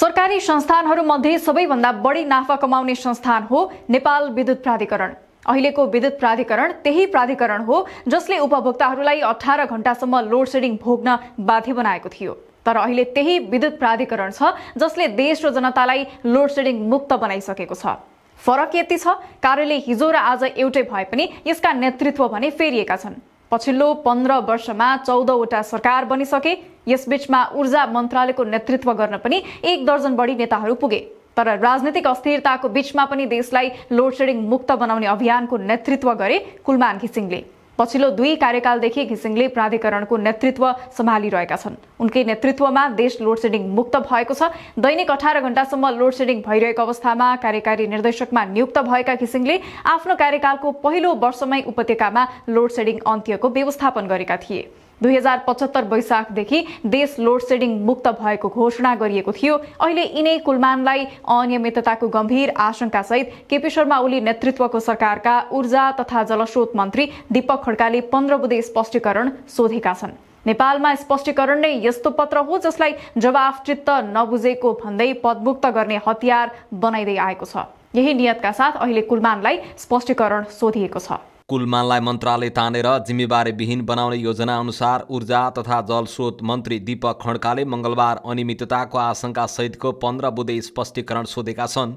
सरकारी संस्थानहरूमध्ये सबैभन्दा बढी नाफा कमाउने संस्थान हो नेपाल विद्युत प्राधिकरण अहिलेको विद्युत प्राधिकरण त्यही प्राधिकरण हो जसले उपभोक्ताहरूलाई अठार घण्टासम्म लोड सेडिङ भोग्न बाध्य बनाएको थियो तर अहिले त्यही विद्युत प्राधिकरण छ जसले देश र जनतालाई लोड सेडिङ मुक्त बनाइसकेको छ फरक यति छ कार्यालय हिजो र आज एउटै भए पनि यसका नेतृत्व भने फेरिएका छन् पछिल्लो पन्ध्र वर्षमा चौधवटा सरकार बनिसके यसबीचमा ऊर्जा मन्त्रालयको नेतृत्व गर्न पनि एक दर्जन बढी नेताहरू पुगे तर राजनीतिक अस्थिरताको बीचमा पनि देशलाई लोडसेडिङ मुक्त बनाउने अभियानको नेतृत्व गरे कुलमान घिसिङले पछिल्लो दुई कार्यकालदेखि घिसिङले प्राधिकरणको नेतृत्व सम्हालिरहेका छन् उनकै नेतृत्वमा देश लोडसेडिङ मुक्त भएको छ दैनिक अठार घण्टासम्म लोडसेडिङ भइरहेको अवस्थामा कार्यकारी निर्देशकमा नियुक्त भएका घिसिङले आफ्नो कार्यकालको पहिलो वर्षमै उपत्यकामा लोडसेडिङ अन्त्यको व्यवस्थापन गरेका थिए दुई हजार पचहत्तर वैशाखदेखि देश लोड सेडिङ मुक्त भएको घोषणा गरिएको थियो अहिले यिनै कुलमानलाई अनियमितताको गम्भीर आशंका सहित केपी शर्मा ओली नेतृत्वको सरकारका ऊर्जा तथा जलस्रोत मन्त्री दीपक खड्काले पन्ध्र बुधे स्पष्टीकरण सोधेका छन् नेपालमा स्पष्टीकरण नै यस्तो पत्र हो जसलाई जवाफ चित्त नबुझेको भन्दै पदमुक्त गर्ने हतियार बनाइदै आएको छ यही नियतका साथ अहिले कुलमानलाई स्पष्टीकरण सोधिएको छ कुलमानलाई मन्त्रालय तानेर जिम्मेवारीविहीन बनाउने योजना अनुसार ऊर्जा तथा जलस्रोत मन्त्री दीपक खड्काले मङ्गलबार अनियमितताको आशंकासहितको पन्ध्र बुधे स्पष्टीकरण सोधेका छन्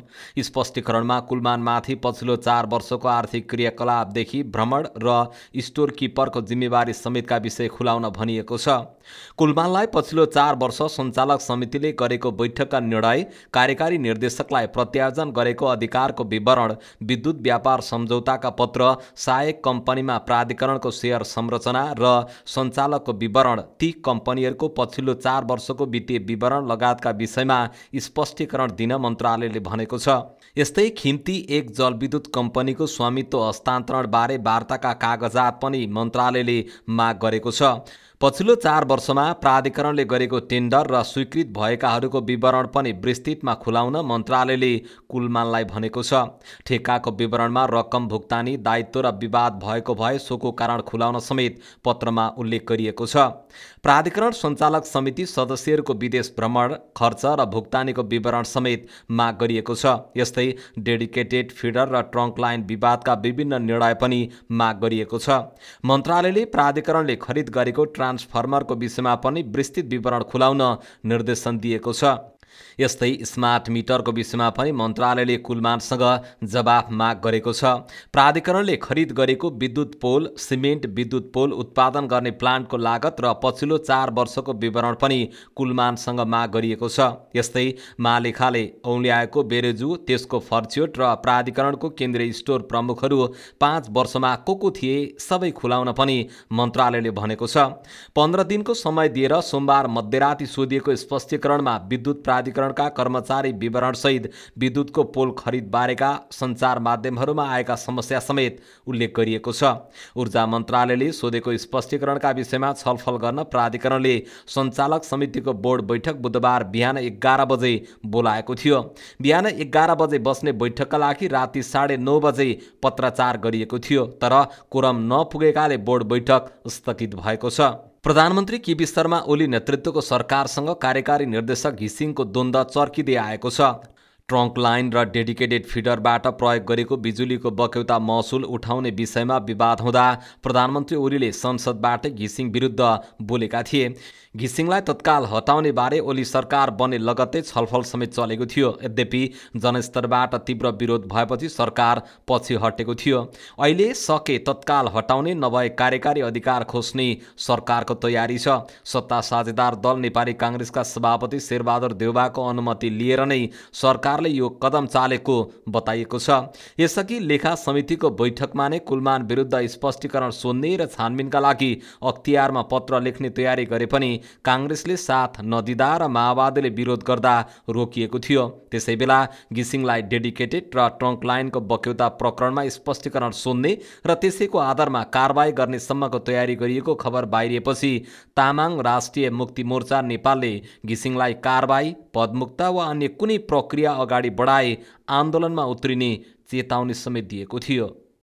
स्पष्टीकरणमा कुलमानमाथि पछिल्लो चार वर्षको आर्थिक क्रियाकलापदेखि भ्रमण र स्टोर किपरको जिम्मेवारी समेतका विषय खुलाउन भनिएको छ कुलमानलाई पछिल्लो चार वर्ष सञ्चालक समितिले गरेको बैठकका निर्णय कार्यकारी निर्देशकलाई प्रत्यायोजन गरेको अधिकारको विवरण विद्युत व्यापार सम्झौताका पत्र बाहेक कम्पनीमा प्राधिकरणको सेयर संरचना र सञ्चालकको विवरण ती कम्पनीहरूको पछिल्लो चार वर्षको वित्तीय विवरण लगायतका विषयमा स्पष्टीकरण दिन मन्त्रालयले भनेको छ यस्तै खिम्ती एक जलविद्युत कम्पनीको स्वामित्व हस्तान्तरणबारे वार्ताका कागजात पनि मन्त्रालयले माग गरेको छ पछिल्लो चार वर्षमा प्राधिकरणले गरेको टेन्डर र स्वीकृत भएकाहरूको विवरण पनि विस्तृतमा खुलाउन मन्त्रालयले कुलमानलाई भनेको छ ठेक्काको विवरणमा रकम भुक्तानी दायित्व र विवाद भएको भए सोको कारण खुलाउन समेत पत्रमा उल्लेख गरिएको छ प्राधिकरण सञ्चालक समिति सदस्यहरूको विदेश भ्रमण खर्च र भुक्तानीको विवरण समेत माग गरिएको छ यस्तै डेडिकेटेड फिडर र ट्रङ्क लाइन विवादका विभिन्न निर्णय पनि माग गरिएको छ मन्त्रालयले प्राधिकरणले खरिद गरेको ट्रान्स ट्रान्सफर्मरको विषयमा पनि विस्तृत विवरण खुलाउन निर्देशन दिएको छ यस्तै स्मार्ट मिटरको विषयमा पनि मन्त्रालयले कुलमानसँग जवाफ माग गरेको छ प्राधिकरणले खरिद गरेको विद्युत पोल सिमेन्ट विद्युत पोल उत्पादन गर्ने प्लान्टको लागत र पछिल्लो चार वर्षको विवरण पनि कुलमानसँग माग गरिएको छ यस्तै महालेखाले औल्याएको बेरेजु त्यसको फर्च्युट र प्राधिकरणको केन्द्रीय स्टोर प्रमुखहरू पाँच वर्षमा को को थिए सबै खुलाउन पनि मन्त्रालयले भनेको छ पन्ध्र दिनको समय दिएर सोमबार मध्यराति सोधिएको स्पष्टीकरणमा विद्युत प्रा प्राधिकरणका कर्मचारी विवरणसहित विद्युतको पोल खरिदबारेका सञ्चार माध्यमहरूमा आएका समस्या समेत उल्लेख गरिएको छ ऊर्जा मन्त्रालयले सोधेको स्पष्टीकरणका विषयमा छलफल गर्न प्राधिकरणले सञ्चालक समितिको बोर्ड बैठक बुधबार बिहान एघार बजे बोलाएको थियो बिहान एघार बजे बस्ने बैठकका लागि राति साढे नौ बजे पत्राचार गरिएको थियो तर कोरम नपुगेकाले बोर्ड बैठक स्थगित भएको छ प्रधानमन्त्री केपी शर्मा ओली नेतृत्वको सरकारसँग कार्यकारी निर्देशक घिसिङको द्वन्द्व चर्किँदै आएको छ ट्रङ्क लाइन र डेडिकेटेड फिडरबाट प्रयोग गरेको बिजुलीको बक्यौता महसुल उठाउने विषयमा विवाद हुँदा प्रधानमन्त्री ओलीले संसदबाट घिसिङ विरुद्ध बोलेका थिए घिसिङलाई तत्काल हटाउने बारे ओली सरकार बने लगत्तै छलफल समेत चलेको थियो यद्यपि जनस्तरबाट तीव्र विरोध भएपछि सरकार पछि हटेको थियो अहिले सके तत्काल हटाउने नभए कार्यकारी अधिकार खोज्ने सरकारको तयारी छ सत्ता साझेदार दल नेपाली काङ्ग्रेसका सभापति शेरबहादुर देउबाको अनुमति लिएर नै सरकार सरकारले यो कदम चालेको बताइएको छ यसअघि लेखा समितिको बैठकमा नै कुलमान विरुद्ध स्पष्टीकरण सोध्ने र छानबिनका लागि अख्तियारमा पत्र लेख्ने तयारी गरे पनि काङ्ग्रेसले साथ नदिँदा र माओवादीले विरोध गर्दा रोकिएको थियो त्यसै बेला घिसिङलाई डेडिकेटेड र ट्रङ्क लाइनको बक्यौता प्रकरणमा स्पष्टीकरण सोध्ने र त्यसैको आधारमा कारवाही गर्नेसम्मको तयारी गरिएको खबर बाहिरिएपछि तामाङ राष्ट्रिय मुक्ति मोर्चा नेपालले घिसिङलाई कारवाही पदमुक्ता वा अन्य कुनै प्रक्रिया अगाडि बढाए आन्दोलनमा उत्रिने चेतावनी समेत दिएको थियो